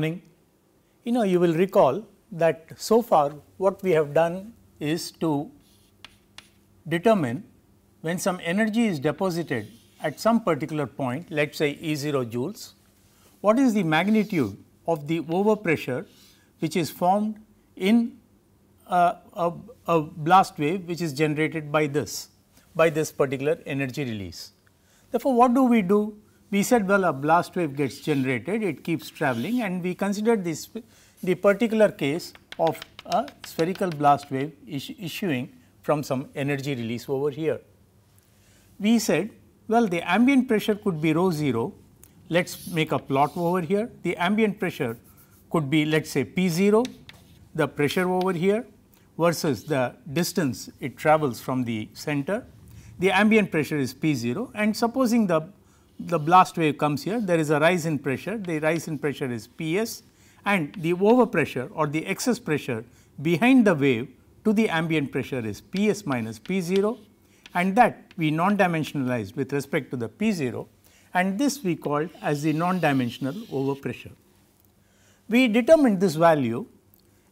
morning. You know, you will recall that so far what we have done is to determine when some energy is deposited at some particular point, let us say E0 joules, what is the magnitude of the overpressure which is formed in a, a, a, blast wave which is generated by this, by this particular energy release. Therefore, what do we do? we said well a blast wave gets generated, it keeps traveling and we considered this the particular case of a spherical blast wave is issuing from some energy release over here. We said well the ambient pressure could be rho 0, let us make a plot over here, the ambient pressure could be let us say P 0, the pressure over here versus the distance it travels from the center. The ambient pressure is P 0 and supposing the the blast wave comes here, there is a rise in pressure, the rise in pressure is Ps and the overpressure or the excess pressure behind the wave to the ambient pressure is Ps minus P0 and that we non-dimensionalized with respect to the P0 and this we called as the non-dimensional overpressure. We determined this value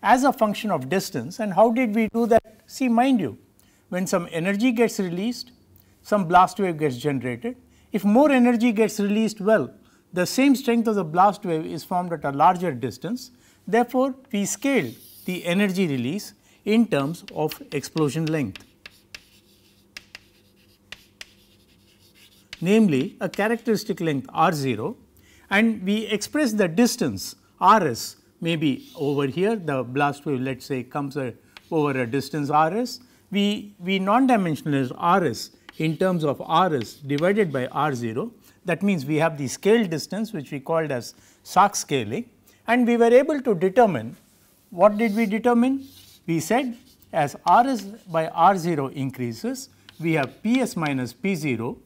as a function of distance and how did we do that? See mind you, when some energy gets released, some blast wave gets generated if more energy gets released well, the same strength of the blast wave is formed at a larger distance. Therefore, we scale the energy release in terms of explosion length. Namely, a characteristic length r 0 and we express the distance r s maybe over here the blast wave let us say comes a, over a distance r s. We, we non-dimensionalize r s in terms of Rs divided by R0. That means we have the scale distance which we called as Sach scaling and we were able to determine what did we determine? We said as Rs by R0 increases, we have Ps minus P0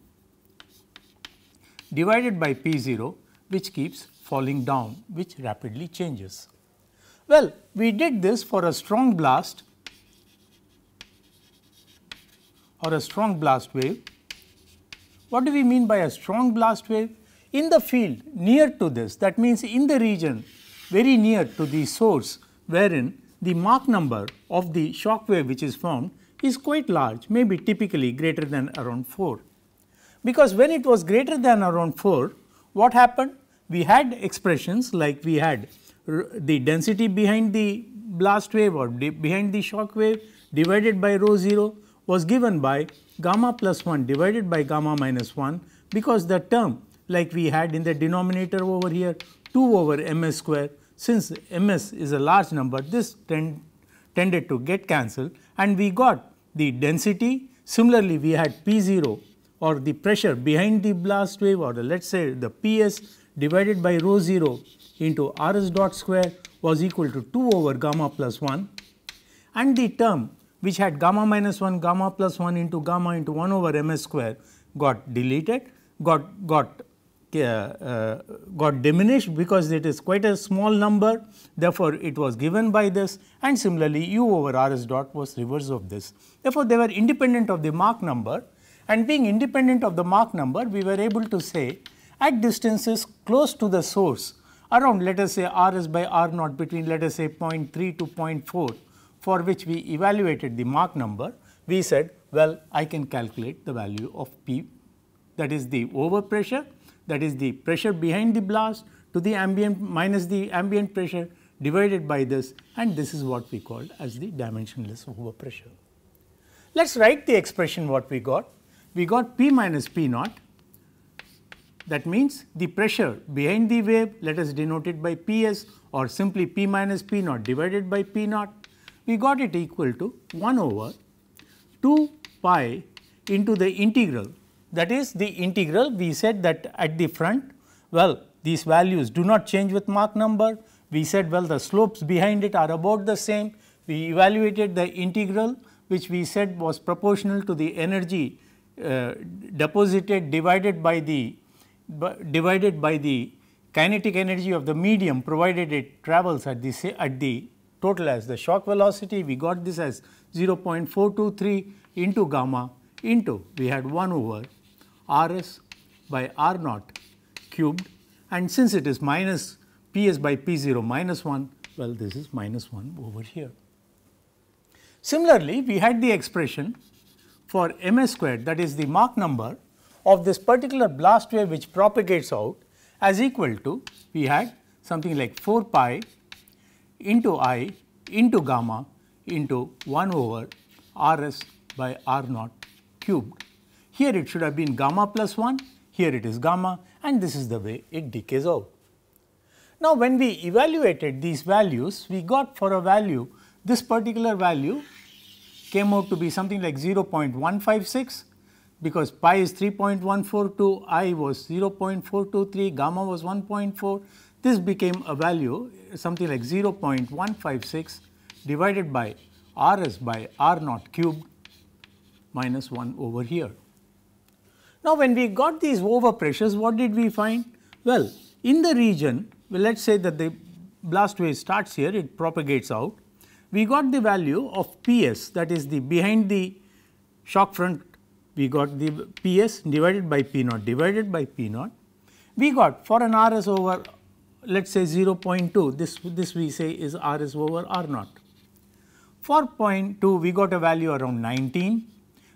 divided by P0 which keeps falling down which rapidly changes. Well, we did this for a strong blast or a strong blast wave. What do we mean by a strong blast wave? In the field near to this, that means in the region very near to the source wherein the Mach number of the shock wave which is formed is quite large, maybe typically greater than around 4. Because when it was greater than around 4, what happened? We had expressions like we had the density behind the blast wave or behind the shock wave divided by rho 0 was given by gamma plus 1 divided by gamma minus 1 because the term like we had in the denominator over here 2 over ms square since ms is a large number this tend, tended to get cancelled and we got the density similarly we had p0 or the pressure behind the blast wave or the, let us say the ps divided by rho 0 into rs dot square was equal to 2 over gamma plus 1 and the term which had gamma minus 1 gamma plus 1 into gamma into 1 over m s square got deleted, got, got, uh, uh, got diminished because it is quite a small number. Therefore, it was given by this and similarly u over r s dot was reverse of this. Therefore, they were independent of the Mach number and being independent of the Mach number, we were able to say at distances close to the source around let us say r s by r naught between let us say 0.3 to 0.4 for which we evaluated the Mach number, we said, well, I can calculate the value of P, that is the overpressure, that is the pressure behind the blast to the ambient minus the ambient pressure divided by this and this is what we called as the dimensionless overpressure. Let us write the expression what we got. We got P minus P naught that means the pressure behind the wave let us denote it by P s or simply P minus P naught divided by P naught we got it equal to 1 over 2 pi into the integral that is the integral we said that at the front well these values do not change with Mach number we said well the slopes behind it are about the same we evaluated the integral which we said was proportional to the energy uh, deposited divided by the divided by the kinetic energy of the medium provided it travels at the at the total as the shock velocity. We got this as 0.423 into gamma into we had 1 over Rs by R naught cubed and since it is minus Ps by P0 minus 1, well this is minus 1 over here. Similarly, we had the expression for ms squared that is the Mach number of this particular blast wave which propagates out as equal to we had something like 4 pi into I into gamma into 1 over R s by R naught cubed. Here it should have been gamma plus 1, here it is gamma and this is the way it decays out. Now, when we evaluated these values, we got for a value, this particular value came out to be something like 0.156 because pi is 3.142, i was 0.423, gamma was 1.4, this became a value something like 0.156 divided by Rs by R naught cubed minus 1 over here. Now, when we got these overpressures, what did we find? Well, in the region, well, let us say that the blast wave starts here, it propagates out. We got the value of PS that is the behind the shock front, we got the PS divided by P naught divided by P naught. We got for an RS over let us say 0.2 this, this we say is R is over R naught. For 0.2 we got a value around 19,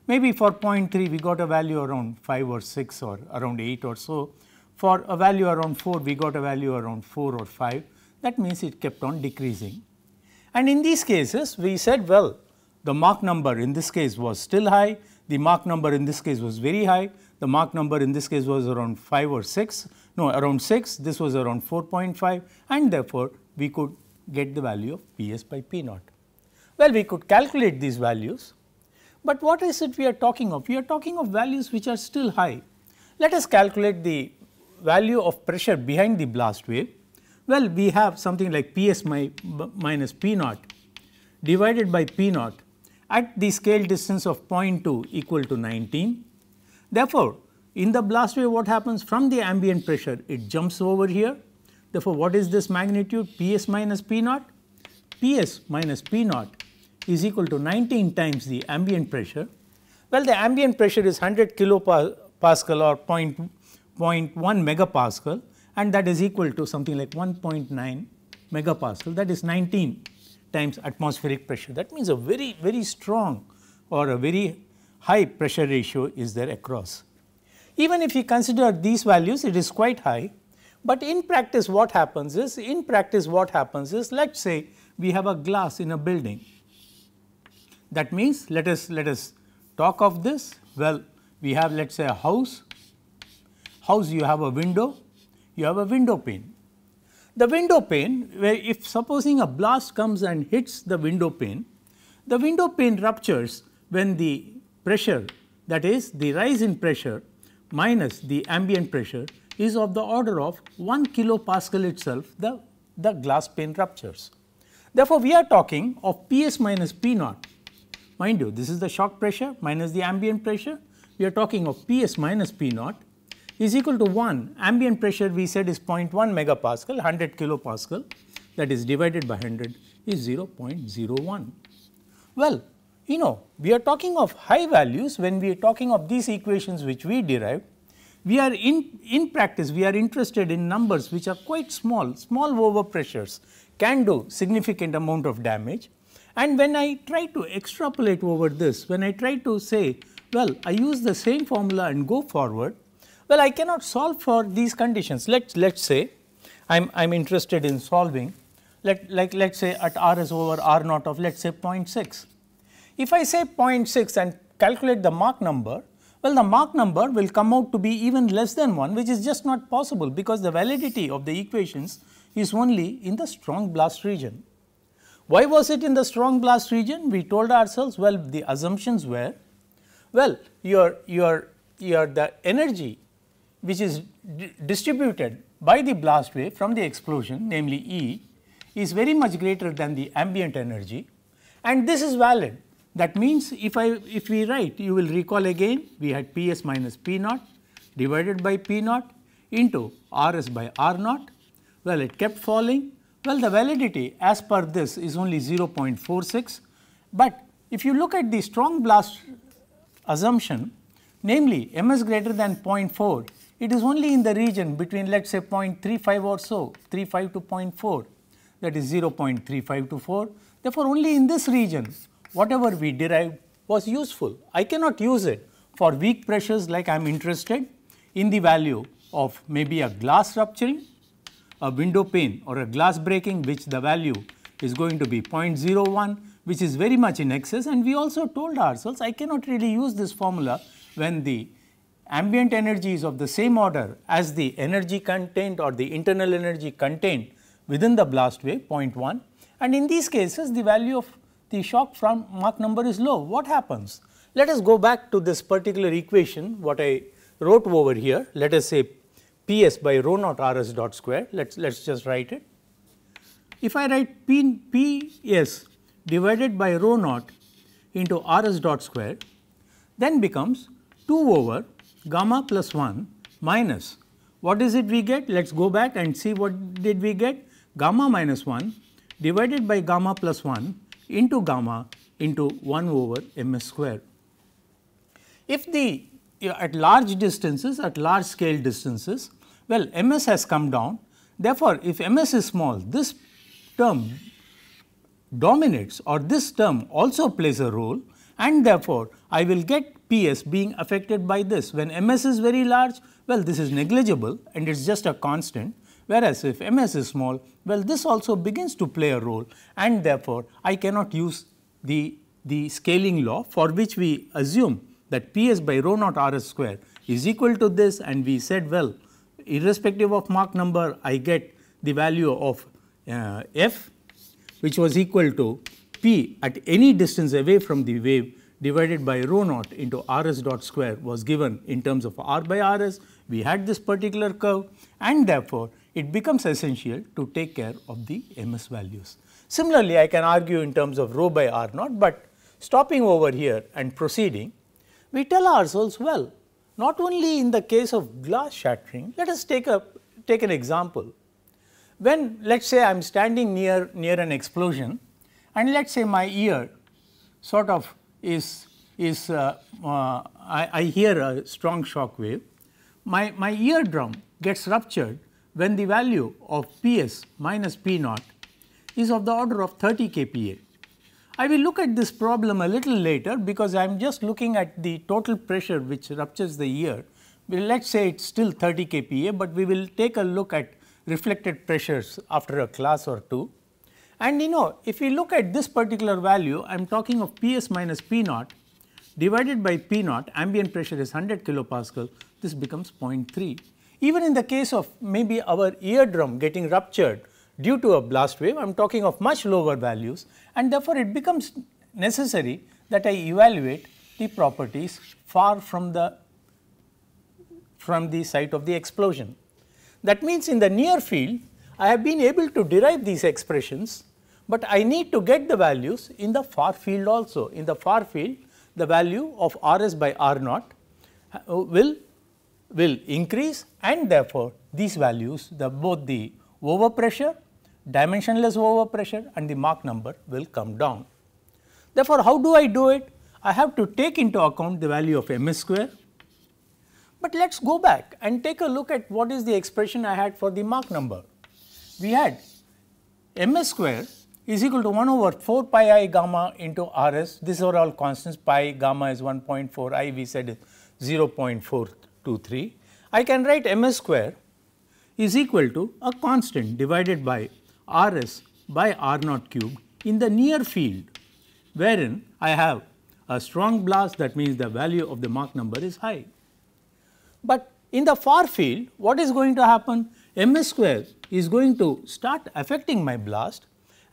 maybe for 0.3 we got a value around 5 or 6 or around 8 or so. For a value around 4 we got a value around 4 or 5 that means it kept on decreasing. And in these cases we said well the Mach number in this case was still high, the Mach number in this case was very high, the Mach number in this case was around 5 or 6 no around 6, this was around 4.5 and therefore, we could get the value of P s by P naught. Well, we could calculate these values, but what is it we are talking of? We are talking of values which are still high. Let us calculate the value of pressure behind the blast wave. Well, we have something like P s my, minus P naught divided by P naught at the scale distance of 0.2 equal to 19. Therefore, in the blast wave, what happens from the ambient pressure? It jumps over here. Therefore, what is this magnitude? Ps minus P naught? Ps minus P naught is equal to 19 times the ambient pressure. Well, the ambient pressure is 100 kilopascal or 0.1 megapascal and that is equal to something like 1.9 megapascal that is 19 times atmospheric pressure. That means a very, very strong or a very high pressure ratio is there across. Even if we consider these values, it is quite high. But in practice, what happens is, in practice, what happens is, let us say we have a glass in a building. That means, let us let us talk of this. Well, we have let us say a house. House, you have a window. You have a window pane. The window pane, where if supposing a blast comes and hits the window pane, the window pane ruptures when the pressure, that is, the rise in pressure minus the ambient pressure is of the order of 1 kilopascal itself, the, the glass pane ruptures. Therefore, we are talking of Ps minus P naught. Mind you, this is the shock pressure minus the ambient pressure. We are talking of Ps minus P naught is equal to 1. Ambient pressure we said is 0.1 megapascal, 100 kilopascal that is divided by 100 is 0.01. Well, you know, we are talking of high values when we are talking of these equations which we derive. We are in, in practice, we are interested in numbers which are quite small, small overpressures can do significant amount of damage. And when I try to extrapolate over this, when I try to say, well, I use the same formula and go forward, well, I cannot solve for these conditions. Let let's say I'm I'm interested in solving, let like let's say at R is over R naught of let's say 0.6. If I say 0.6 and calculate the Mach number, well the Mach number will come out to be even less than 1 which is just not possible because the validity of the equations is only in the strong blast region. Why was it in the strong blast region? We told ourselves well the assumptions were well your, your, your the energy which is di distributed by the blast wave from the explosion namely E is very much greater than the ambient energy and this is valid that means if I if we write you will recall again we had P s minus P naught divided by P naught into R s by R naught. Well, it kept falling. Well, the validity as per this is only 0.46, but if you look at the strong blast assumption, namely ms greater than 0.4, it is only in the region between let us say 0.35 or so, 35 to 0.4 that is 0.35 to 4. Therefore, only in this region whatever we derived was useful. I cannot use it for weak pressures like I am interested in the value of maybe a glass rupturing, a window pane or a glass breaking which the value is going to be 0.01 which is very much in excess and we also told ourselves I cannot really use this formula when the ambient energy is of the same order as the energy contained or the internal energy contained within the blast wave 0.1 and in these cases the value of the shock from Mach number is low. What happens? Let us go back to this particular equation what I wrote over here. Let us say Ps by rho naught Rs dot square. Let's let's just write it. If I write Ps divided by rho naught into Rs dot square, then becomes 2 over gamma plus 1 minus what is it we get? Let us go back and see what did we get gamma minus 1 divided by gamma plus 1 into gamma into 1 over m s square. If the at large distances, at large scale distances, well m s has come down. Therefore, if m s is small, this term dominates or this term also plays a role and therefore, I will get P s being affected by this. When m s is very large, well this is negligible and it is just a constant. Whereas if ms is small, well, this also begins to play a role and therefore, I cannot use the, the scaling law for which we assume that Ps by rho naught Rs square is equal to this and we said, well, irrespective of Mach number, I get the value of uh, f which was equal to p at any distance away from the wave divided by rho naught into rs dot square was given in terms of r by rs. We had this particular curve and therefore, it becomes essential to take care of the MS values. Similarly, I can argue in terms of rho by R naught, but stopping over here and proceeding, we tell ourselves, well, not only in the case of glass shattering, let us take, a, take an example. When let us say I am standing near, near an explosion and let us say my ear sort of is, is uh, uh, I, I hear a strong shock wave, my, my eardrum gets ruptured when the value of Ps minus P naught is of the order of 30 kPa. I will look at this problem a little later because I am just looking at the total pressure which ruptures the ear. Well, let us say it is still 30 kPa, but we will take a look at reflected pressures after a class or two. And you know if we look at this particular value I am talking of Ps minus P naught divided by P naught ambient pressure is 100 kilopascal this becomes 0.3 even in the case of maybe our eardrum getting ruptured due to a blast wave, I am talking of much lower values and therefore, it becomes necessary that I evaluate the properties far from the from the site of the explosion. That means, in the near field I have been able to derive these expressions, but I need to get the values in the far field also. In the far field the value of R s by R naught uh, will will increase and therefore, these values the both the overpressure, dimensionless overpressure and the Mach number will come down. Therefore, how do I do it? I have to take into account the value of m square. But let us go back and take a look at what is the expression I had for the Mach number. We had m square is equal to 1 over 4 pi i gamma into r s. These are all constants pi gamma is 1.4 i we said 0.4 2, 3, I can write ms square is equal to a constant divided by rs by r naught cubed in the near field wherein I have a strong blast that means the value of the Mach number is high. But in the far field what is going to happen? ms square is going to start affecting my blast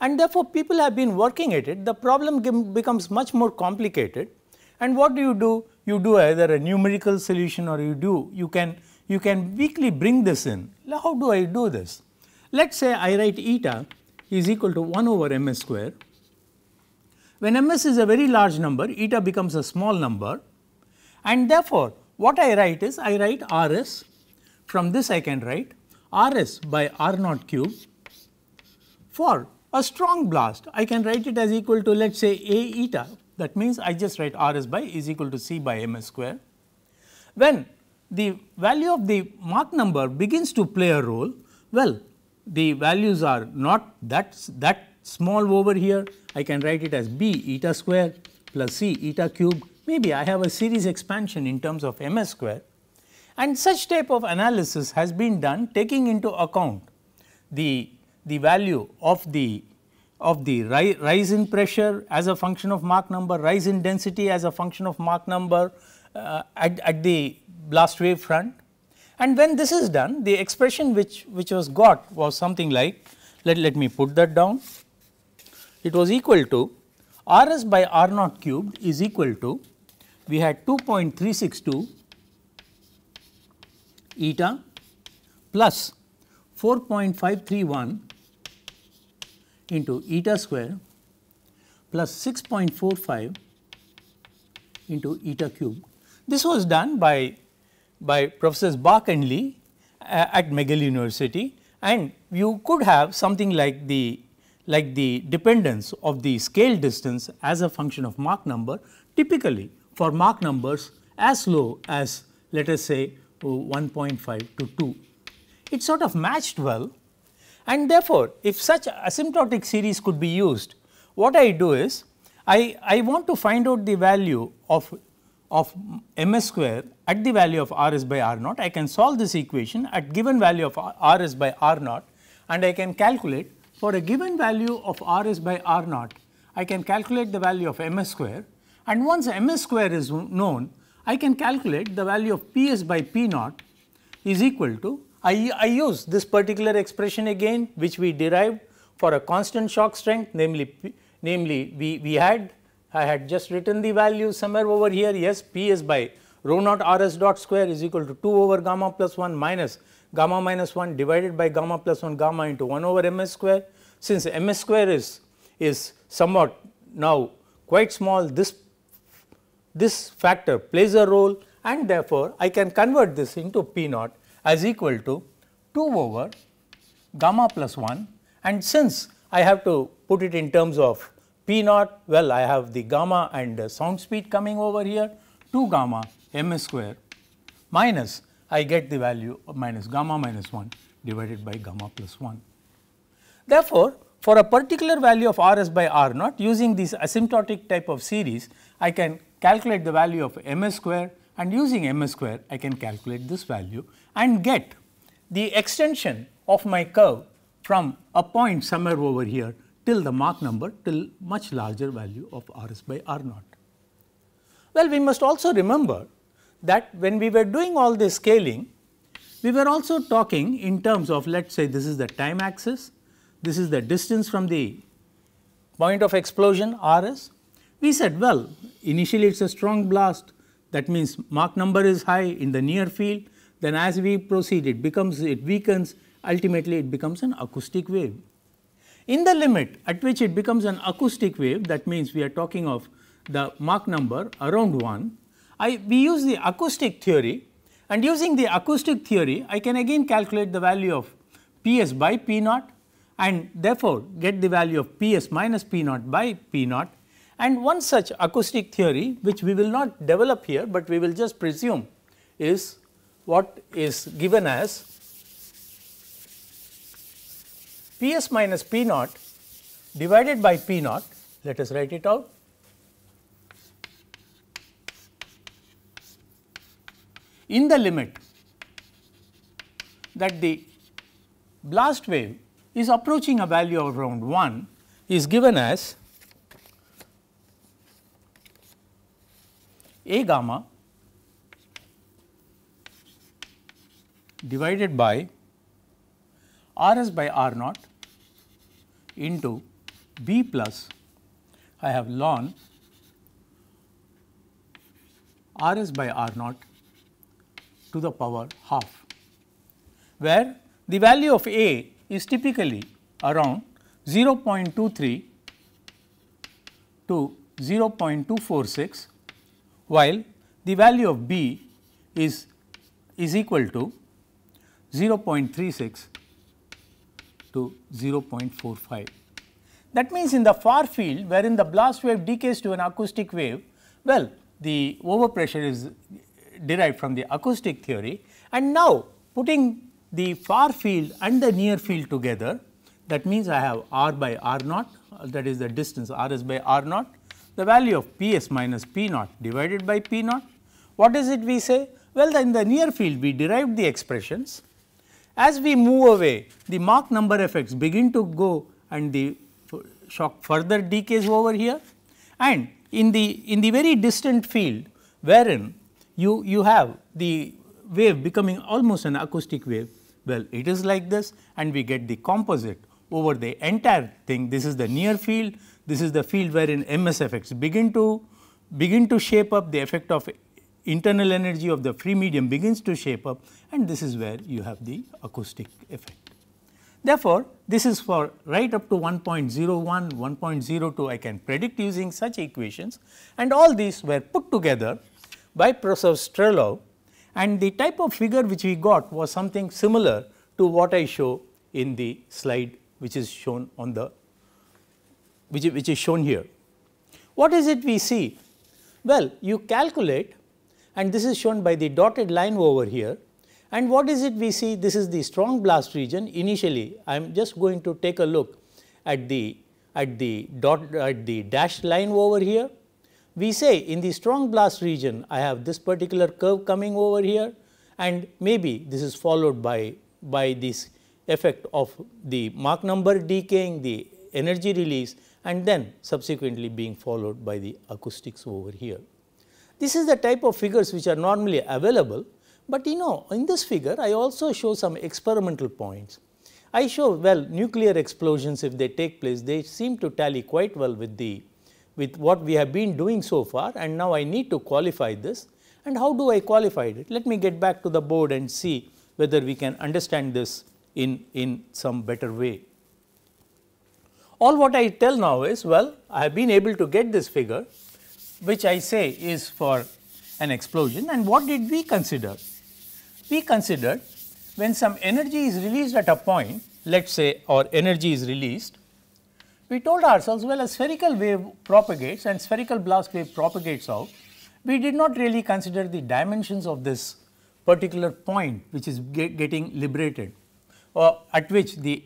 and therefore people have been working at it. The problem becomes much more complicated and what do you do? you do either a numerical solution or you do you can you can weakly bring this in. How do I do this? Let us say I write eta is equal to 1 over ms square. When ms is a very large number, eta becomes a small number and therefore, what I write is I write rs from this I can write rs by r naught cube for a strong blast I can write it as equal to let us say a eta that means, I just write R s by is equal to C by m s square. When the value of the Mach number begins to play a role, well the values are not that, that small over here, I can write it as B eta square plus C eta cube, maybe I have a series expansion in terms of m s square. And such type of analysis has been done taking into account the, the value of the of the ri rise in pressure as a function of Mach number, rise in density as a function of Mach number uh, at, at the blast wave front. And when this is done, the expression which, which was got was something like, let, let me put that down. It was equal to R s by R naught cubed is equal to, we had 2.362 eta plus 4.531 into eta square plus 6.45 into eta cube. This was done by, by professors Bach and Lee uh, at McGill University and you could have something like the like the dependence of the scale distance as a function of Mach number typically for Mach numbers as low as let us say uh, 1.5 to 2. It sort of matched well and therefore, if such asymptotic series could be used, what I do is I, I want to find out the value of, of ms square at the value of rs by r naught. I can solve this equation at given value of rs by r naught and I can calculate for a given value of rs by r naught, I can calculate the value of ms square and once ms square is known, I can calculate the value of ps by p naught is equal to I, I use this particular expression again which we derived for a constant shock strength namely, namely we, we had I had just written the value somewhere over here yes P is by rho naught R s dot square is equal to 2 over gamma plus 1 minus gamma minus 1 divided by gamma plus 1 gamma into 1 over m s square. Since m s square is, is somewhat now quite small this, this factor plays a role and therefore, I can convert this into P naught as equal to 2 over gamma plus 1 and since I have to put it in terms of P naught, well I have the gamma and uh, sound speed coming over here 2 gamma m square minus I get the value minus gamma minus 1 divided by gamma plus 1. Therefore, for a particular value of R s by R naught using this asymptotic type of series, I can calculate the value of m square and using m square I can calculate this value and get the extension of my curve from a point somewhere over here till the Mach number till much larger value of R s by R naught. Well, we must also remember that when we were doing all this scaling, we were also talking in terms of let us say this is the time axis, this is the distance from the point of explosion R s. We said well initially it is a strong blast, that means Mach number is high in the near field, then as we proceed it becomes, it weakens, ultimately it becomes an acoustic wave. In the limit at which it becomes an acoustic wave, that means we are talking of the Mach number around 1, I, we use the acoustic theory and using the acoustic theory, I can again calculate the value of Ps by P naught and therefore, get the value of Ps minus P naught by P naught and one such acoustic theory which we will not develop here, but we will just presume is what is given as P s minus P naught divided by P naught, let us write it out. In the limit that the blast wave is approaching a value of around 1 is given as A gamma divided by R s by R naught into B plus I have ln R s by R naught to the power half, where the value of A is typically around 0.23 to 0.246 while the value of B is, is equal to 0.36 to 0.45. That means, in the far field wherein the blast wave decays to an acoustic wave, well the overpressure is derived from the acoustic theory and now putting the far field and the near field together that means I have r by r naught that is the distance r s by r naught the value of P s minus P naught divided by P naught. What is it we say? Well, in the near field we derived the expressions. As we move away, the Mach number effects begin to go and the shock further decays over here. And in the, in the very distant field wherein you, you have the wave becoming almost an acoustic wave, well it is like this and we get the composite over the entire thing. This is the near field, this is the field wherein MS effects begin to begin to shape up the effect of internal energy of the free medium begins to shape up and this is where you have the acoustic effect. Therefore, this is for right up to 1.01, 1.02 I can predict using such equations and all these were put together by Professor Strelow, and the type of figure which we got was something similar to what I show in the slide which is shown on the which, which is shown here. What is it we see? Well, you calculate and this is shown by the dotted line over here. And what is it we see? This is the strong blast region initially. I am just going to take a look at the at the dot at the dashed line over here. We say in the strong blast region I have this particular curve coming over here and maybe this is followed by by this effect of the Mach number decaying, the energy release and then subsequently being followed by the acoustics over here. This is the type of figures which are normally available, but you know in this figure I also show some experimental points. I show well nuclear explosions if they take place they seem to tally quite well with the with what we have been doing so far and now I need to qualify this and how do I qualify it? Let me get back to the board and see whether we can understand this in, in some better way. All what I tell now is well I have been able to get this figure which I say is for an explosion and what did we consider? We considered when some energy is released at a point let us say or energy is released we told ourselves well a spherical wave propagates and spherical blast wave propagates out. We did not really consider the dimensions of this particular point which is get getting liberated uh, at which the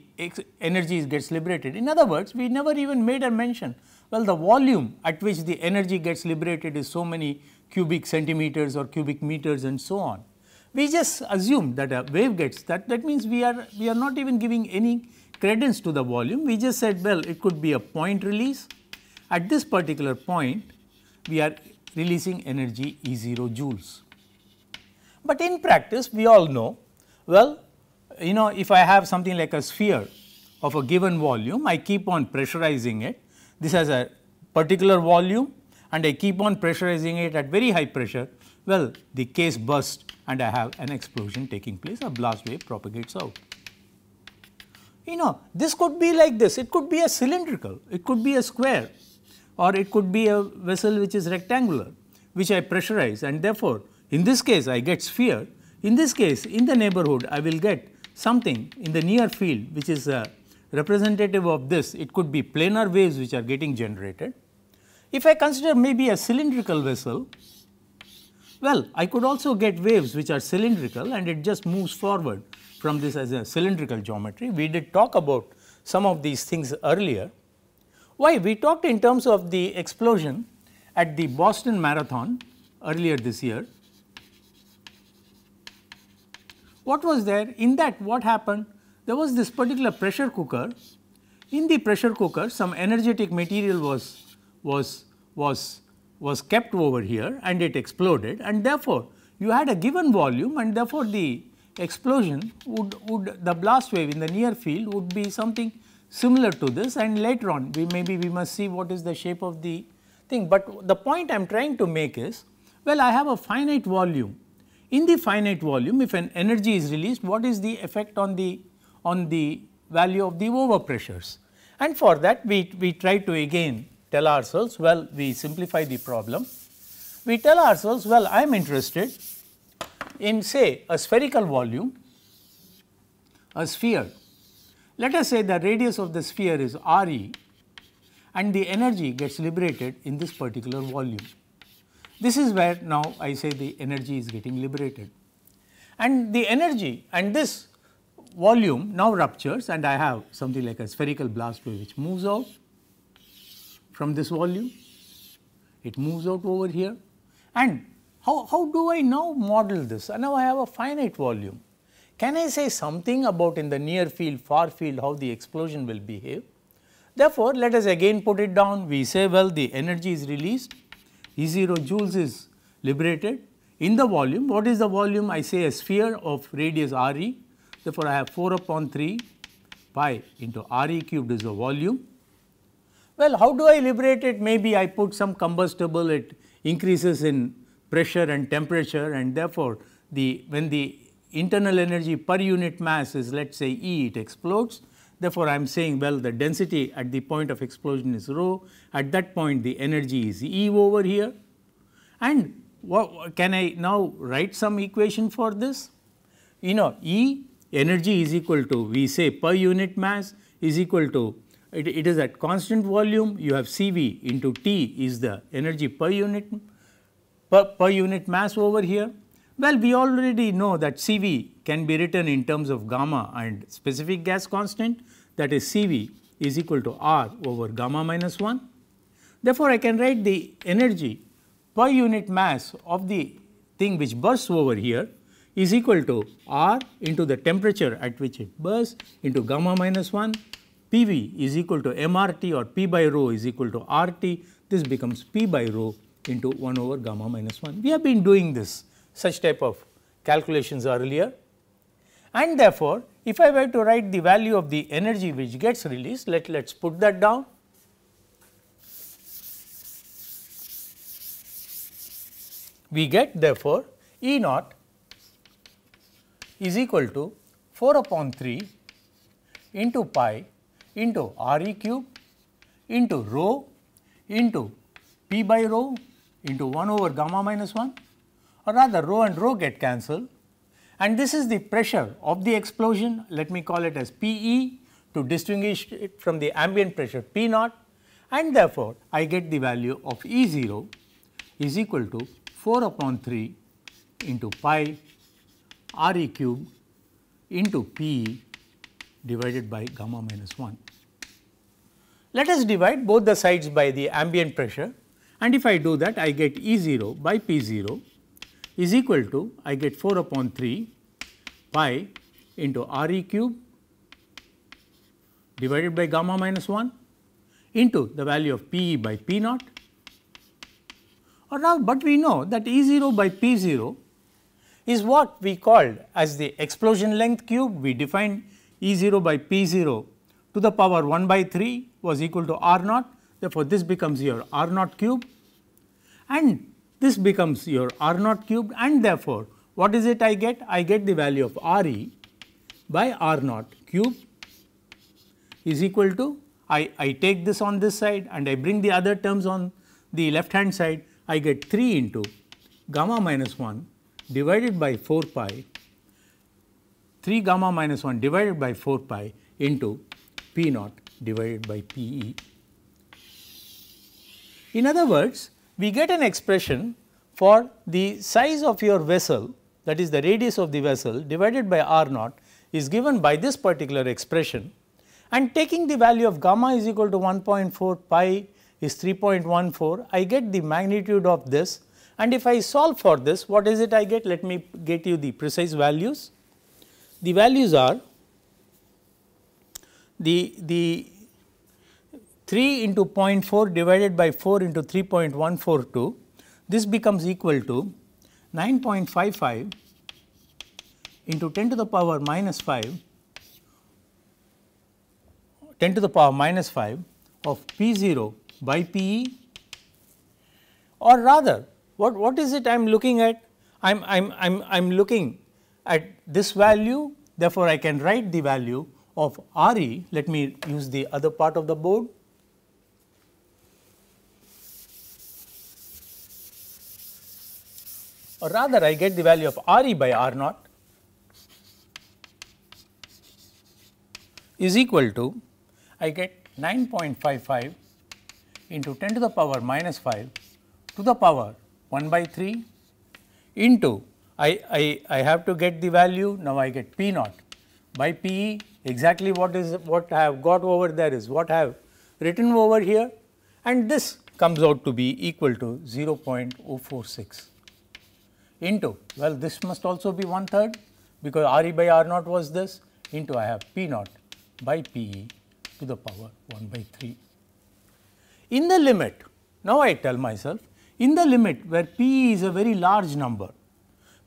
energy gets liberated. In other words, we never even made a mention. Well, the volume at which the energy gets liberated is so many cubic centimeters or cubic meters and so on. We just assume that a wave gets that. That means we are we are not even giving any credence to the volume. We just said, well, it could be a point release. At this particular point, we are releasing energy E0 joules. But in practice, we all know, well, you know if I have something like a sphere of a given volume, I keep on pressurizing it. This has a particular volume and I keep on pressurizing it at very high pressure. Well, the case bursts and I have an explosion taking place, a blast wave propagates out. You know, this could be like this, it could be a cylindrical, it could be a square or it could be a vessel which is rectangular, which I pressurize and therefore, in this case I get sphere, in this case in the neighborhood I will get something in the near field which is uh, representative of this, it could be planar waves which are getting generated. If I consider maybe a cylindrical vessel, well, I could also get waves which are cylindrical and it just moves forward from this as a cylindrical geometry. We did talk about some of these things earlier. Why? We talked in terms of the explosion at the Boston Marathon earlier this year What was there? In that what happened? There was this particular pressure cooker. In the pressure cooker some energetic material was, was, was, was kept over here and it exploded and therefore, you had a given volume and therefore, the explosion would, would the blast wave in the near field would be something similar to this and later on we maybe we must see what is the shape of the thing. But the point I am trying to make is well I have a finite volume in the finite volume, if an energy is released, what is the effect on the, on the value of the overpressures? And for that, we, we try to again tell ourselves, well, we simplify the problem. We tell ourselves, well, I am interested in say a spherical volume, a sphere. Let us say the radius of the sphere is Re and the energy gets liberated in this particular volume. This is where now I say the energy is getting liberated. And the energy and this volume now ruptures and I have something like a spherical blast wave which moves out from this volume. It moves out over here and how, how do I now model this? And now I have a finite volume. Can I say something about in the near field, far field how the explosion will behave? Therefore, let us again put it down. We say well the energy is released E0 joules is liberated in the volume. What is the volume? I say a sphere of radius Re. Therefore, I have 4 upon 3 pi into Re cubed is the volume. Well, how do I liberate it? Maybe I put some combustible, it increases in pressure and temperature and therefore, the when the internal energy per unit mass is let us say E, it explodes Therefore, I am saying well the density at the point of explosion is rho, at that point the energy is E over here. And what, can I now write some equation for this? You know E energy is equal to we say per unit mass is equal to it, it is at constant volume you have CV into T is the energy per unit per, per unit mass over here well, we already know that CV can be written in terms of gamma and specific gas constant that is CV is equal to R over gamma minus 1. Therefore, I can write the energy per unit mass of the thing which bursts over here is equal to R into the temperature at which it bursts into gamma minus 1 PV is equal to MRT or P by rho is equal to RT this becomes P by rho into 1 over gamma minus 1. We have been doing this such type of calculations earlier. And therefore, if I were to write the value of the energy which gets released, let us put that down. We get therefore, E naught is equal to 4 upon 3 into pi into R e cube into rho into p by rho into 1 over gamma minus 1 or rather row and row get cancelled and this is the pressure of the explosion let me call it as PE to distinguish it from the ambient pressure P naught and therefore, I get the value of E 0 is equal to 4 upon 3 into pi R E cube into P divided by gamma minus 1. Let us divide both the sides by the ambient pressure and if I do that I get E 0 by P 0 is equal to I get 4 upon 3 pi into Re cube divided by gamma minus 1 into the value of P e by P naught or now, but we know that E 0 by P 0 is what we called as the explosion length cube. We defined E 0 by P 0 to the power 1 by 3 was equal to R naught. Therefore, this becomes your R naught cube and this becomes your R naught cubed and therefore, what is it I get? I get the value of R e by R naught cube is equal to I, I take this on this side and I bring the other terms on the left hand side, I get 3 into gamma minus 1 divided by 4 pi 3 gamma minus 1 divided by 4 pi into p naught divided by p e. In other words, we get an expression for the size of your vessel that is the radius of the vessel divided by r naught is given by this particular expression and taking the value of gamma is equal to 1.4 pi is 3.14 I get the magnitude of this and if I solve for this what is it I get let me get you the precise values the values are the the 3 into 0.4 divided by 4 into 3.142, this becomes equal to 9.55 into 10 to the power minus 5, 10 to the power minus 5 of P0 by PE or rather what, what is it I am looking at? I am, I am, I am, I am looking at this value therefore, I can write the value of RE let me use the other part of the board or rather I get the value of R e by R naught is equal to I get 9.55 into 10 to the power minus 5 to the power 1 by 3 into I, I, I have to get the value now I get P naught by P exactly what is what I have got over there is what I have written over here and this comes out to be equal to 0.046 into well this must also be one third because R e by R naught was this into I have P naught by P e to the power 1 by 3. In the limit now I tell myself in the limit where P e is a very large number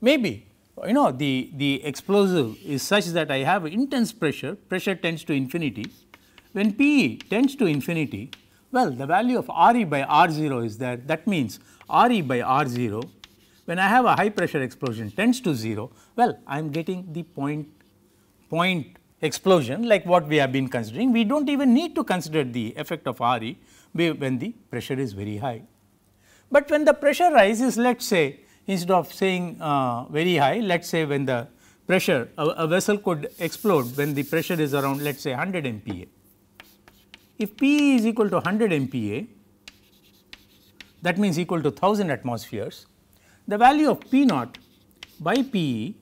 maybe you know the, the explosive is such that I have intense pressure pressure tends to infinity when P e tends to infinity well the value of R e by R 0 is there that means R e by R 0 when I have a high pressure explosion tends to 0, well I am getting the point, point explosion like what we have been considering. We do not even need to consider the effect of RE when the pressure is very high. But when the pressure rises let us say instead of saying uh, very high let us say when the pressure a, a, vessel could explode when the pressure is around let us say 100 MPa. If P is equal to 100 MPa that means equal to 1000 atmospheres the value of P naught by p e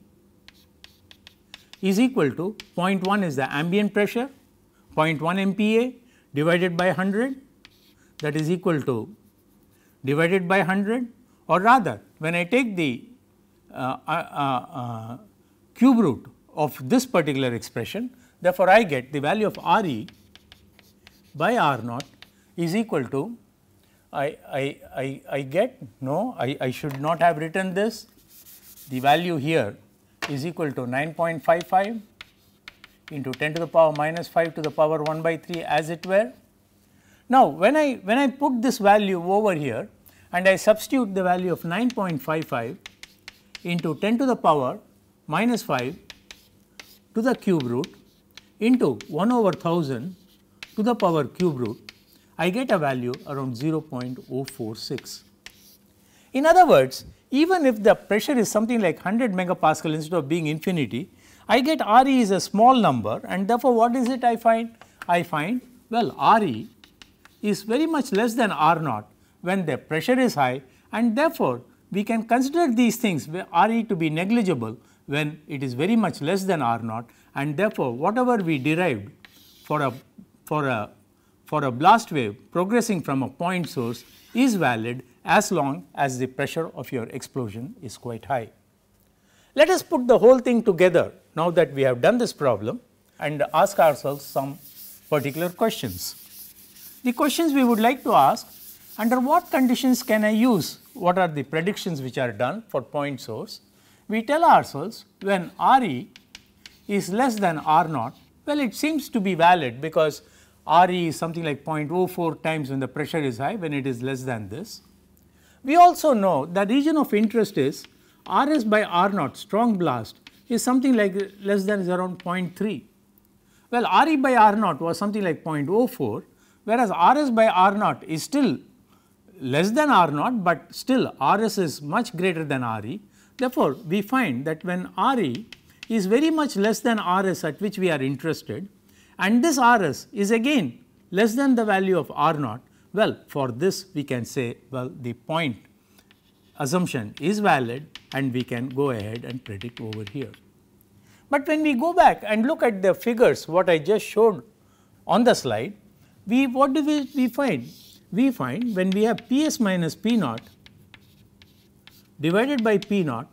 is equal to 0.1 is the ambient pressure 0.1 MPa divided by 100 that is equal to divided by 100 or rather when I take the uh, uh, uh, uh, cube root of this particular expression therefore, I get the value of R e by R naught is equal to I, I, I, I get no, I, I should not have written this. The value here is equal to 9.55 into 10 to the power minus 5 to the power 1 by 3 as it were. Now, when I, when I put this value over here and I substitute the value of 9.55 into 10 to the power minus 5 to the cube root into 1 over 1000 to the power cube root I get a value around 0.046. In other words, even if the pressure is something like 100 megapascal instead of being infinity, I get Re is a small number and therefore what is it I find? I find well Re is very much less than R naught when the pressure is high and therefore we can consider these things Re to be negligible when it is very much less than R naught and therefore whatever we derived for a for a for a blast wave progressing from a point source is valid as long as the pressure of your explosion is quite high. Let us put the whole thing together now that we have done this problem and ask ourselves some particular questions. The questions we would like to ask under what conditions can I use what are the predictions which are done for point source. We tell ourselves when Re is less than R naught well it seems to be valid because Re is something like 0.04 times when the pressure is high when it is less than this. We also know that region of interest is Rs by R naught strong blast is something like less than is around 0.3. Well Re by R naught was something like 0.04 whereas Rs by R naught is still less than R naught, but still Rs is much greater than Re. Therefore, we find that when Re is very much less than Rs at which we are interested, and this R s is again less than the value of R naught, well for this we can say well the point assumption is valid and we can go ahead and predict over here. But when we go back and look at the figures what I just showed on the slide, we what do we, we find? We find when we have P s minus P naught divided by P naught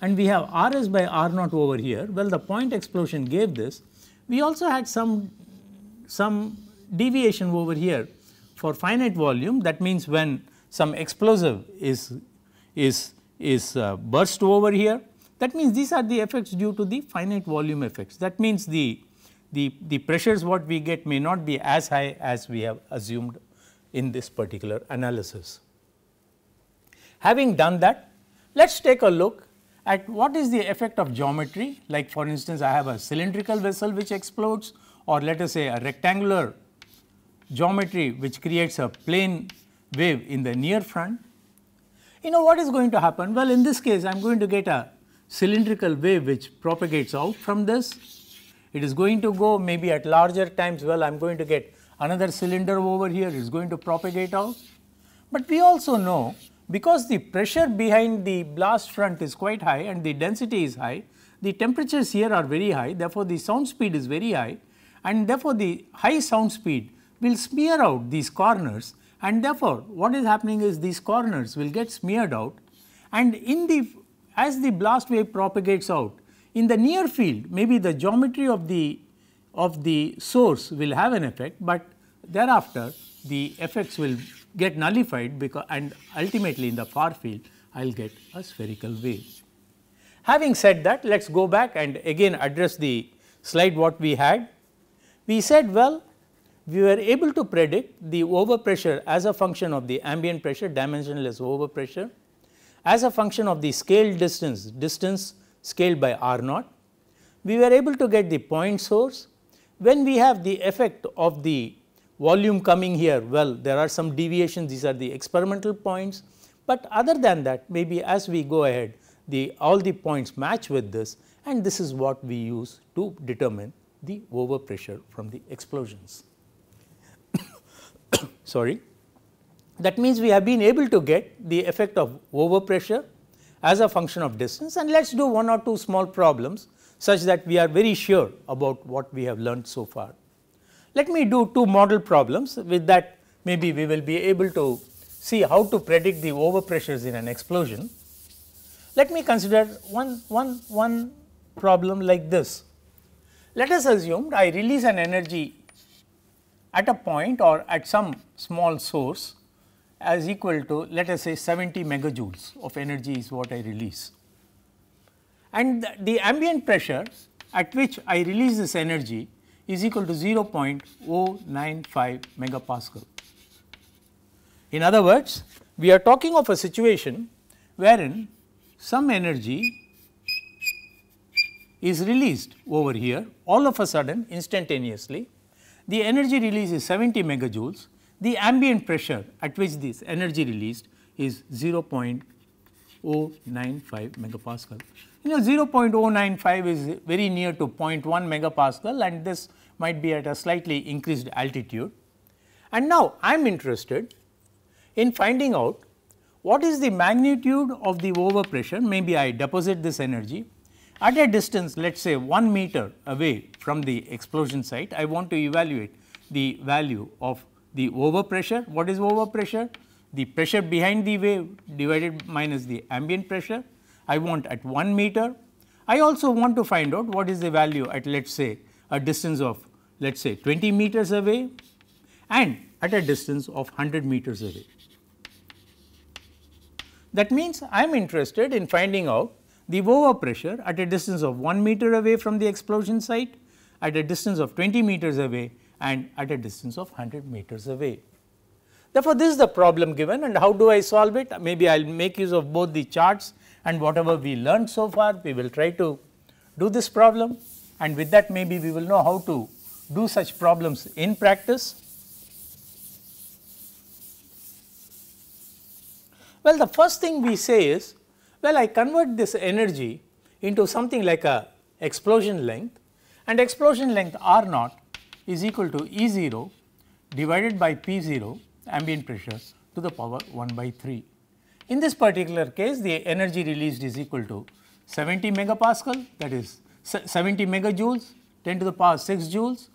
and we have R s by R naught over here, well the point explosion gave this we also had some, some deviation over here for finite volume that means when some explosive is, is, is uh, burst over here that means these are the effects due to the finite volume effects that means the, the, the pressures what we get may not be as high as we have assumed in this particular analysis. Having done that let us take a look at what is the effect of geometry, like for instance, I have a cylindrical vessel which explodes or let us say a rectangular geometry which creates a plane wave in the near front. You know what is going to happen? Well, in this case, I am going to get a cylindrical wave which propagates out from this. It is going to go maybe at larger times, well, I am going to get another cylinder over here, it is going to propagate out. But we also know because the pressure behind the blast front is quite high and the density is high, the temperatures here are very high therefore, the sound speed is very high and therefore, the high sound speed will smear out these corners and therefore, what is happening is these corners will get smeared out and in the as the blast wave propagates out in the near field maybe the geometry of the of the source will have an effect, but thereafter the effects will get nullified because and ultimately in the far field I will get a spherical wave. Having said that let us go back and again address the slide what we had. We said well we were able to predict the overpressure as a function of the ambient pressure dimensionless overpressure as a function of the scale distance distance scaled by R naught. We were able to get the point source when we have the effect of the volume coming here, well there are some deviations, these are the experimental points, but other than that maybe as we go ahead the all the points match with this and this is what we use to determine the overpressure from the explosions. Sorry. That means we have been able to get the effect of overpressure as a function of distance and let us do one or two small problems such that we are very sure about what we have learned so far. Let me do two model problems with that maybe we will be able to see how to predict the overpressures in an explosion. Let me consider one, one, one problem like this. Let us assume I release an energy at a point or at some small source as equal to let us say 70 megajoules of energy is what I release. And the ambient pressure at which I release this energy is equal to 0.095 megapascal. In other words, we are talking of a situation wherein some energy is released over here all of a sudden instantaneously. The energy release is 70 megajoules, the ambient pressure at which this energy released is 0.095 megapascal you know 0.095 is very near to 0.1 megapascal and this might be at a slightly increased altitude. And now I am interested in finding out what is the magnitude of the overpressure, maybe I deposit this energy at a distance let us say 1 meter away from the explosion site, I want to evaluate the value of the overpressure. What is overpressure? The pressure behind the wave divided minus the ambient pressure I want at 1 meter. I also want to find out what is the value at let us say a distance of let us say 20 meters away and at a distance of 100 meters away. That means, I am interested in finding out the pressure at a distance of 1 meter away from the explosion site, at a distance of 20 meters away and at a distance of 100 meters away. Therefore, this is the problem given and how do I solve it? Maybe I will make use of both the charts and whatever we learned so far we will try to do this problem and with that maybe we will know how to do such problems in practice. Well, the first thing we say is, well, I convert this energy into something like a explosion length and explosion length R naught is equal to E 0 divided by P 0 ambient pressure to the power 1 by 3. In this particular case, the energy released is equal to 70 megapascal that is 70 megajoules 10 to the power 6 joules.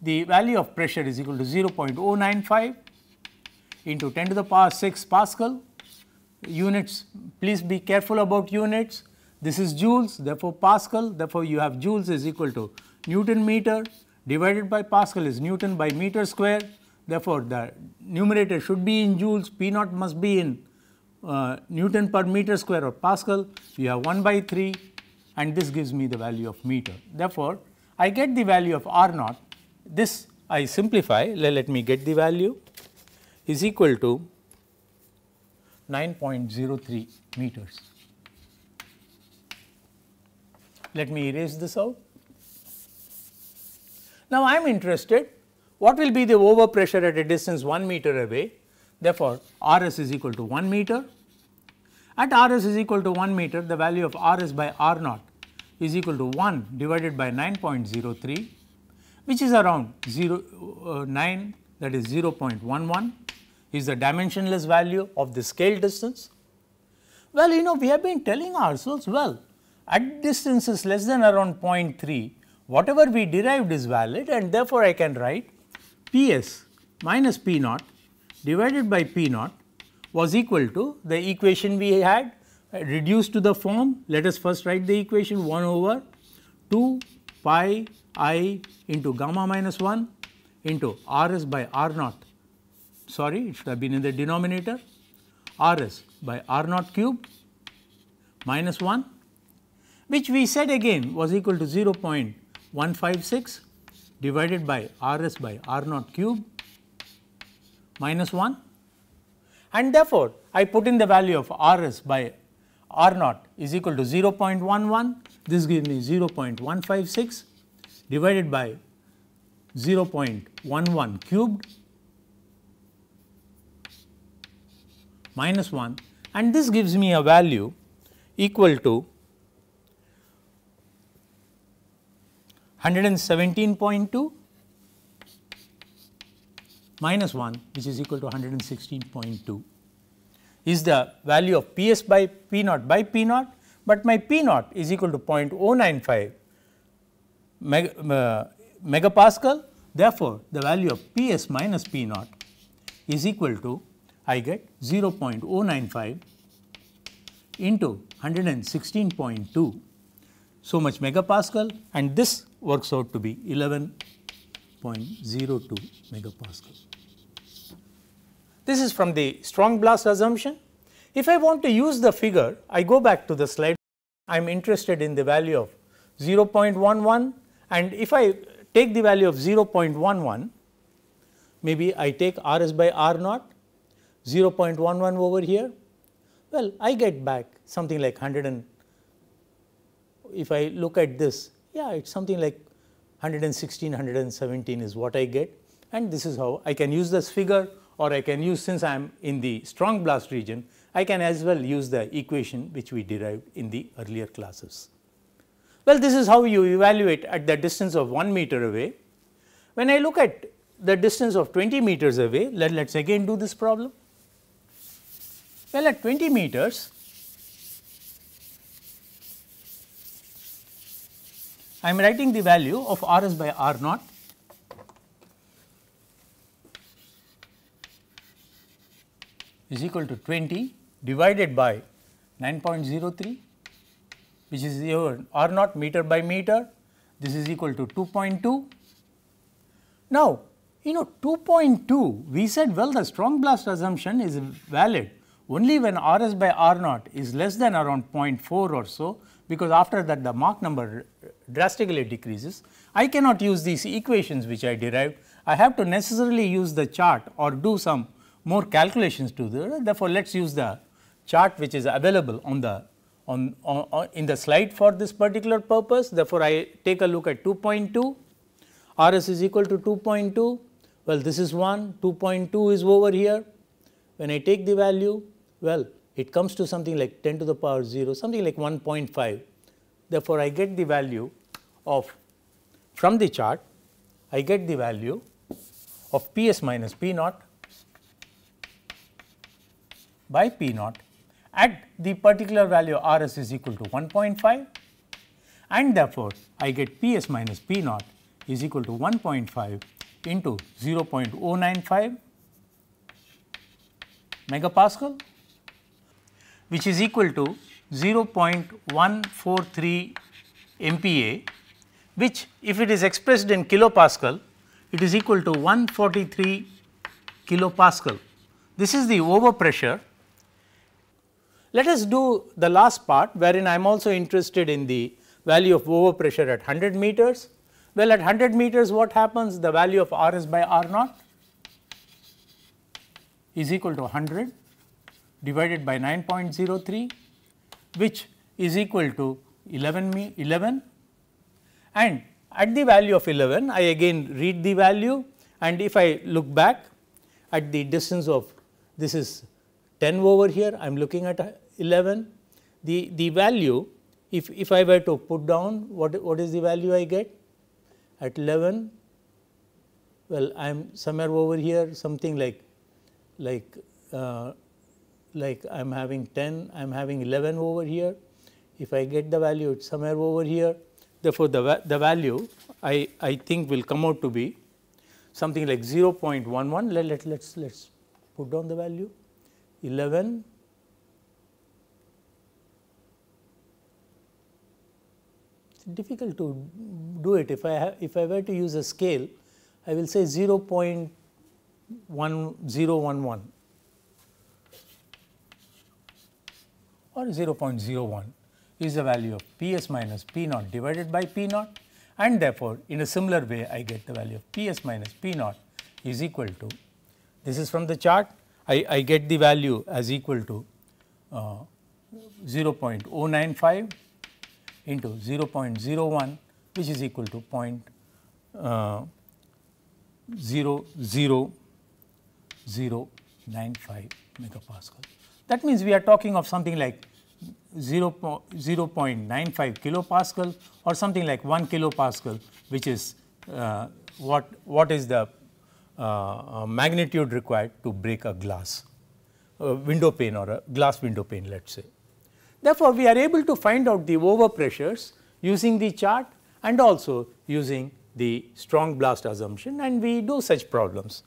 The value of pressure is equal to 0.095 into 10 to the power 6 Pascal units. Please be careful about units. This is joules, therefore Pascal, therefore you have joules is equal to Newton meter divided by Pascal is Newton by meter square. Therefore, the numerator should be in joules, P naught must be in uh, Newton per meter square or Pascal, you have 1 by 3 and this gives me the value of meter. Therefore, I get the value of R naught, this I simplify, let me get the value is equal to 9.03 meters. Let me erase this out. Now, I am interested what will be the overpressure at a distance 1 meter away Therefore, Rs is equal to 1 meter. At Rs is equal to 1 meter, the value of Rs by R naught is equal to 1 divided by 9.03, which is around 0, uh, 9 that is 0.11 is the dimensionless value of the scale distance. Well, you know we have been telling ourselves well at distances less than around 0.3 whatever we derived is valid and therefore I can write P s minus P naught divided by P naught was equal to the equation we had reduced to the form. Let us first write the equation 1 over 2 pi i into gamma minus 1 into R s by R naught. Sorry, it should have been in the denominator R s by R naught cube minus 1 which we said again was equal to 0.156 divided by R s by R naught cube minus 1 and therefore, I put in the value of R s by R naught is equal to 0.11 this gives me 0.156 divided by 0.11 cubed minus 1 and this gives me a value equal to 117.2 minus 1 which is equal to 116.2 is the value of Ps by P naught by P naught, but my P naught is equal to 0.095 meg, uh, megapascal. Therefore, the value of Ps minus P naught is equal to I get 0.095 into 116.2 so much megapascal and this works out to be 11 0.02 megapascal. This is from the strong blast assumption. If I want to use the figure, I go back to the slide. I am interested in the value of 0.11 and if I take the value of 0.11, maybe I take Rs by R naught, 0.11 over here. Well, I get back something like 100 and if I look at this, yeah, it is something like 116, 117 is what I get and this is how I can use this figure or I can use since I am in the strong blast region, I can as well use the equation which we derived in the earlier classes. Well, this is how you evaluate at the distance of 1 meter away. When I look at the distance of 20 meters away, let us again do this problem. Well, at 20 meters, I am writing the value of R s by R naught is equal to 20 divided by 9.03 which is your R naught meter by meter this is equal to 2.2. Now you know 2.2 we said well the strong blast assumption is valid only when R s by R naught is less than around 0.4 or so because after that the Mach number drastically decreases, I cannot use these equations which I derived. I have to necessarily use the chart or do some more calculations to the, therefore, let us use the chart which is available on the on, on, on, in the slide for this particular purpose. Therefore, I take a look at 2.2, RS is equal to 2.2. Well, this is 1, 2.2 is over here. When I take the value, well, it comes to something like 10 to the power 0, something like 1.5. Therefore, I get the value of from the chart I get the value of P s minus P naught by P naught at the particular value R s is equal to 1.5 and therefore, I get P s minus P naught is equal to 1.5 into 0 0.095 megapascal which is equal to 0.143 MPa which if it is expressed in kilopascal it is equal to 143 kilopascal. This is the overpressure. Let us do the last part wherein I am also interested in the value of overpressure at 100 meters. Well, at 100 meters what happens? The value of R s by R naught is equal to 100 divided by 9.03 which is equal to 11, 11 and at the value of 11 I again read the value and if I look back at the distance of this is 10 over here I am looking at 11 the the value if if I were to put down what what is the value I get at 11 well I am somewhere over here something like like uh, like I'm having 10, I'm having 11 over here. If I get the value, it's somewhere over here. Therefore, the, the value I, I think will come out to be something like 0 0.11. Let, let, let's, let's put down the value 11 It's difficult to do it. If I have, if I were to use a scale, I will say 0 0.1011. or 0.01 is the value of Ps minus P naught divided by P naught and therefore, in a similar way I get the value of Ps minus P naught is equal to this is from the chart I, I get the value as equal to uh, 0.095 into 0.01 which is equal to uh, 0 uh, 0.00095 megapascal. That means we are talking of something like 0, 0 0.95 kilopascal or something like 1 kilopascal which is uh, what, what is the uh, uh magnitude required to break a glass a uh, window pane or a glass window pane let us say. Therefore, we are able to find out the overpressures using the chart and also using the strong blast assumption and we do such problems.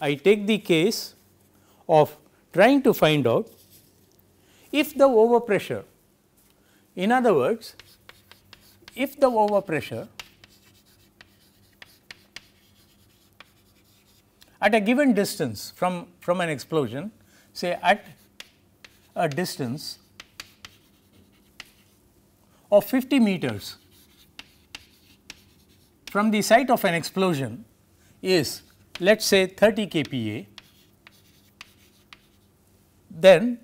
I take the case of trying to find out if the overpressure, in other words, if the overpressure at a given distance from, from an explosion, say at a distance of 50 meters from the site of an explosion is let us say 30 kPa, then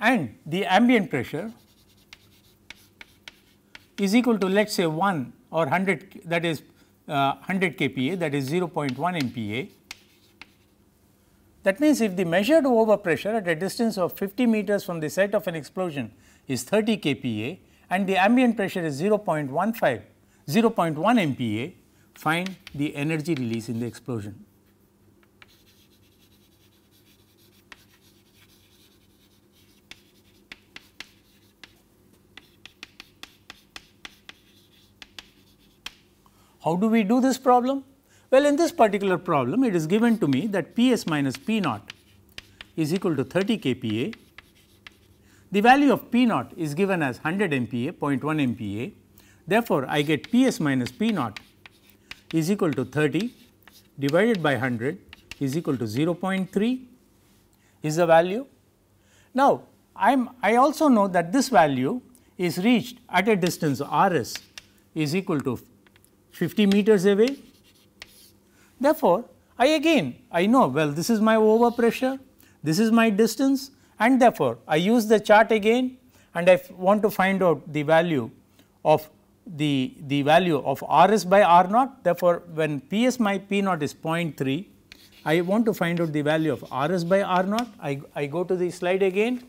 and the ambient pressure is equal to let us say 1 or 100 that is uh, 100 kPa that is 0.1 MPa. That means, if the measured overpressure at a distance of 50 meters from the site of an explosion is 30 kPa and the ambient pressure is 0.15, 0.1 MPa, find the energy release in the explosion. How do we do this problem? Well, in this particular problem, it is given to me that Ps minus P naught is equal to 30 kPa. The value of P naught is given as 100 MPa, 0.1 MPa. Therefore, I get Ps minus P naught is equal to 30 divided by 100 is equal to 0.3 is the value. Now, I am I also know that this value is reached at a distance r s is equal to 50 meters away. Therefore, I again I know well this is my overpressure, this is my distance and therefore, I use the chart again and I want to find out the value of the, the value of R s by R naught. Therefore, when P s my P naught is 0.3, I want to find out the value of R s by R naught. I, I go to the slide again.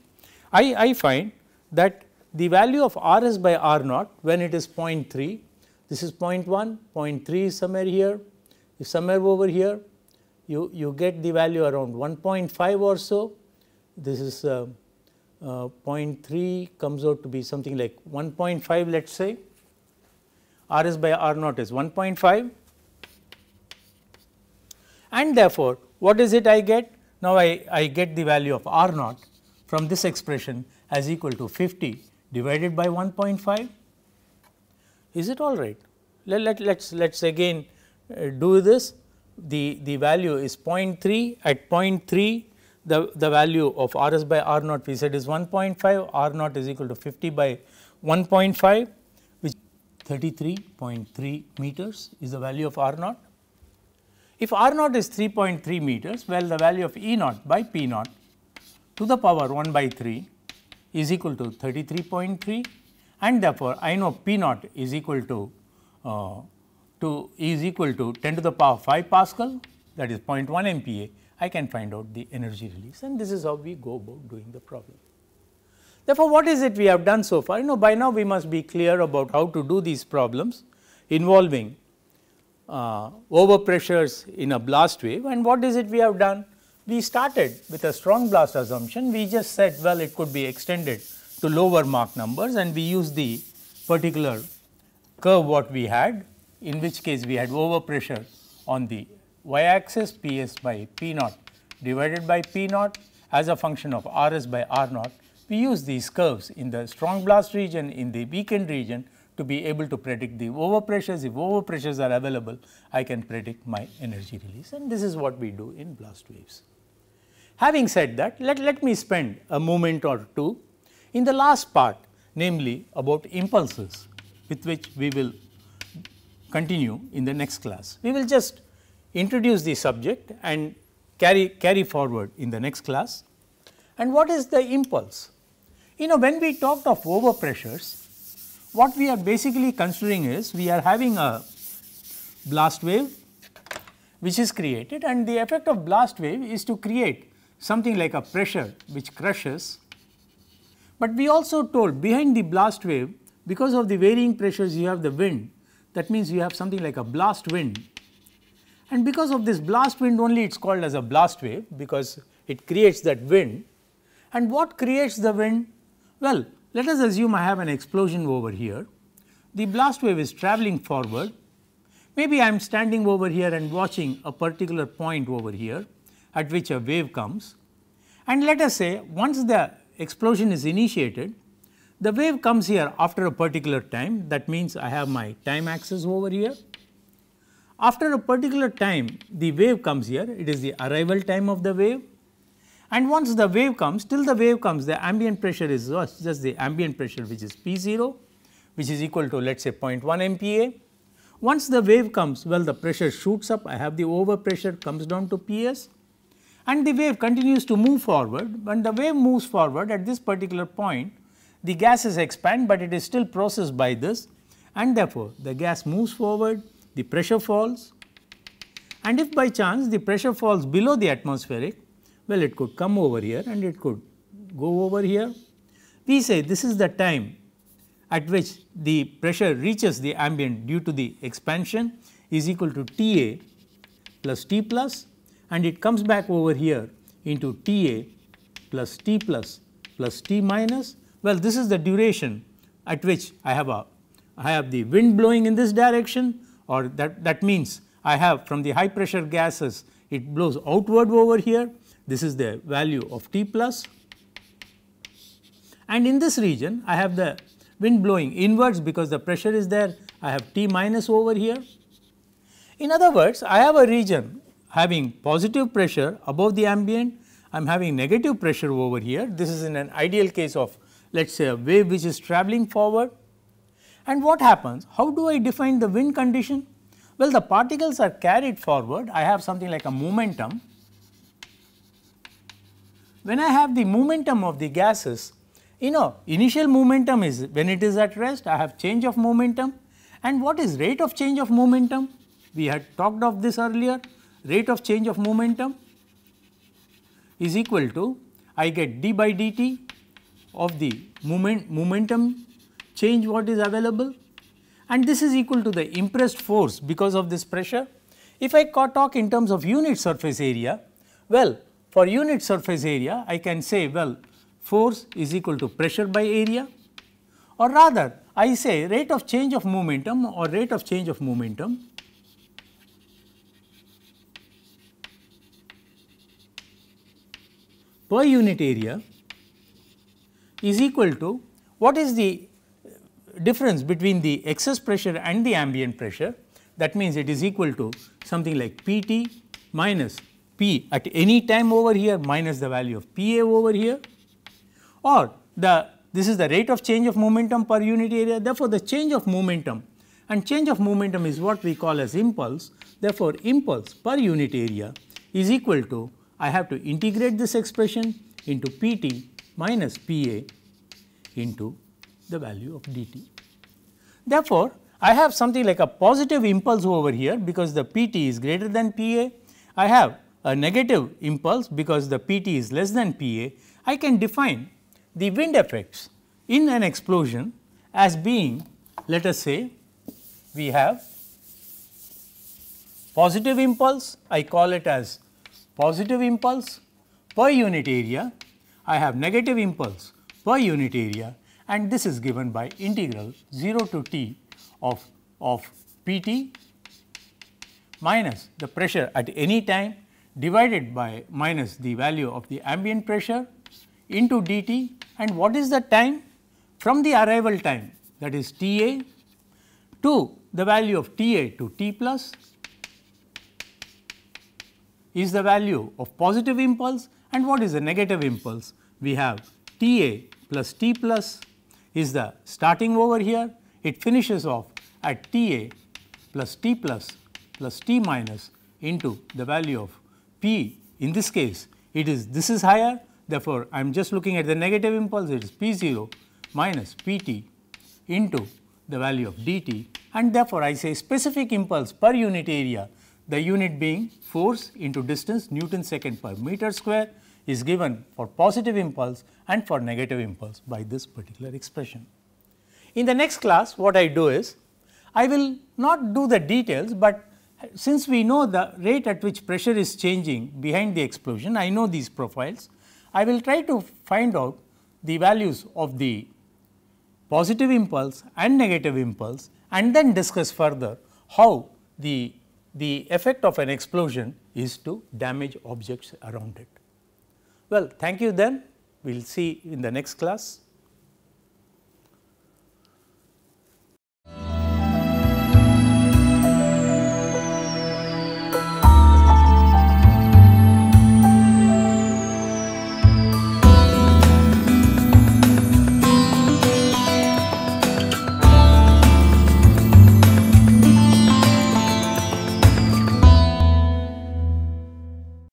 I, I find that the value of R s by R naught when it is 0.3 this is point 1, point 3 is somewhere here. If somewhere over here, you, you get the value around 1.5 or so. This is uh, uh, 0.3 comes out to be something like 1.5 let us say, R s by R naught is 1.5 and therefore, what is it I get? Now, I, I get the value of R naught from this expression as equal to 50 divided by 1.5 is it all right? Let, let, let's, let's again uh, do this. The, the value is 0.3 at 0.3 the, the value of R s by R naught we said is 1.5 R naught is equal to 50 by 1.5 which 33.3 meters is the value of R naught. If R naught is 3.3 meters well the value of E naught by P naught to the power 1 by 3 is equal to 33.3 and therefore, I know P naught is equal to uh, to is equal to 10 to the power 5 Pascal that is 0.1 MPa, I can find out the energy release and this is how we go about doing the problem. Therefore, what is it we have done so far? You know by now we must be clear about how to do these problems involving uh, overpressures in a blast wave and what is it we have done? We started with a strong blast assumption, we just said well it could be extended to lower Mach numbers and we use the particular curve what we had in which case we had overpressure on the y axis P s by P naught divided by P naught as a function of R s by R naught. We use these curves in the strong blast region, in the weakened region to be able to predict the overpressures. If overpressures are available, I can predict my energy release and this is what we do in blast waves. Having said that, let, let me spend a moment or two in the last part namely about impulses with which we will continue in the next class. We will just introduce the subject and carry, carry forward in the next class. And what is the impulse? You know when we talked of overpressures, what we are basically considering is we are having a blast wave which is created and the effect of blast wave is to create something like a pressure which crushes but we also told behind the blast wave because of the varying pressures you have the wind that means you have something like a blast wind and because of this blast wind only it is called as a blast wave because it creates that wind and what creates the wind? Well, let us assume I have an explosion over here. The blast wave is traveling forward. Maybe I am standing over here and watching a particular point over here at which a wave comes. And let us say once the explosion is initiated, the wave comes here after a particular time that means I have my time axis over here. After a particular time the wave comes here it is the arrival time of the wave and once the wave comes till the wave comes the ambient pressure is just the ambient pressure which is P0 which is equal to let us say 0.1 MPa. Once the wave comes well the pressure shoots up I have the overpressure comes down to PS and the wave continues to move forward. When the wave moves forward at this particular point, the gases expand, but it is still processed by this and therefore, the gas moves forward, the pressure falls and if by chance the pressure falls below the atmospheric, well it could come over here and it could go over here. We say this is the time at which the pressure reaches the ambient due to the expansion is equal to T A plus T plus and it comes back over here into Ta plus T plus plus T minus. Well, this is the duration at which I have a I have the wind blowing in this direction or that, that means I have from the high pressure gases it blows outward over here. This is the value of T plus and in this region I have the wind blowing inwards because the pressure is there I have T minus over here. In other words I have a region having positive pressure above the ambient, I am having negative pressure over here. This is in an ideal case of let us say a wave which is travelling forward. And what happens? How do I define the wind condition? Well, the particles are carried forward. I have something like a momentum. When I have the momentum of the gases, you know initial momentum is when it is at rest, I have change of momentum. And what is rate of change of momentum? We had talked of this earlier rate of change of momentum is equal to I get d by dt of the moment momentum change what is available and this is equal to the impressed force because of this pressure. If I talk in terms of unit surface area, well for unit surface area I can say well force is equal to pressure by area or rather I say rate of change of momentum or rate of change of momentum per unit area is equal to what is the difference between the excess pressure and the ambient pressure that means it is equal to something like Pt minus P at any time over here minus the value of Pa over here or the this is the rate of change of momentum per unit area therefore, the change of momentum and change of momentum is what we call as impulse therefore, impulse per unit area is equal to I have to integrate this expression into Pt minus Pa into the value of dt. Therefore, I have something like a positive impulse over here because the Pt is greater than Pa. I have a negative impulse because the Pt is less than Pa. I can define the wind effects in an explosion as being let us say we have positive impulse I call it as positive impulse per unit area, I have negative impulse per unit area and this is given by integral 0 to t of, of Pt minus the pressure at any time divided by minus the value of the ambient pressure into dt and what is the time from the arrival time that is Ta to the value of Ta to t plus is the value of positive impulse and what is the negative impulse. We have T A plus T plus is the starting over here, it finishes off at T A plus T plus plus T minus into the value of P. In this case, it is this is higher, therefore, I am just looking at the negative impulse, it is P 0 minus P t into the value of d t and therefore, I say specific impulse per unit area the unit being force into distance Newton second per meter square is given for positive impulse and for negative impulse by this particular expression. In the next class what I do is I will not do the details, but since we know the rate at which pressure is changing behind the explosion, I know these profiles. I will try to find out the values of the positive impulse and negative impulse and then discuss further how the the effect of an explosion is to damage objects around it. Well, thank you then. We will see in the next class.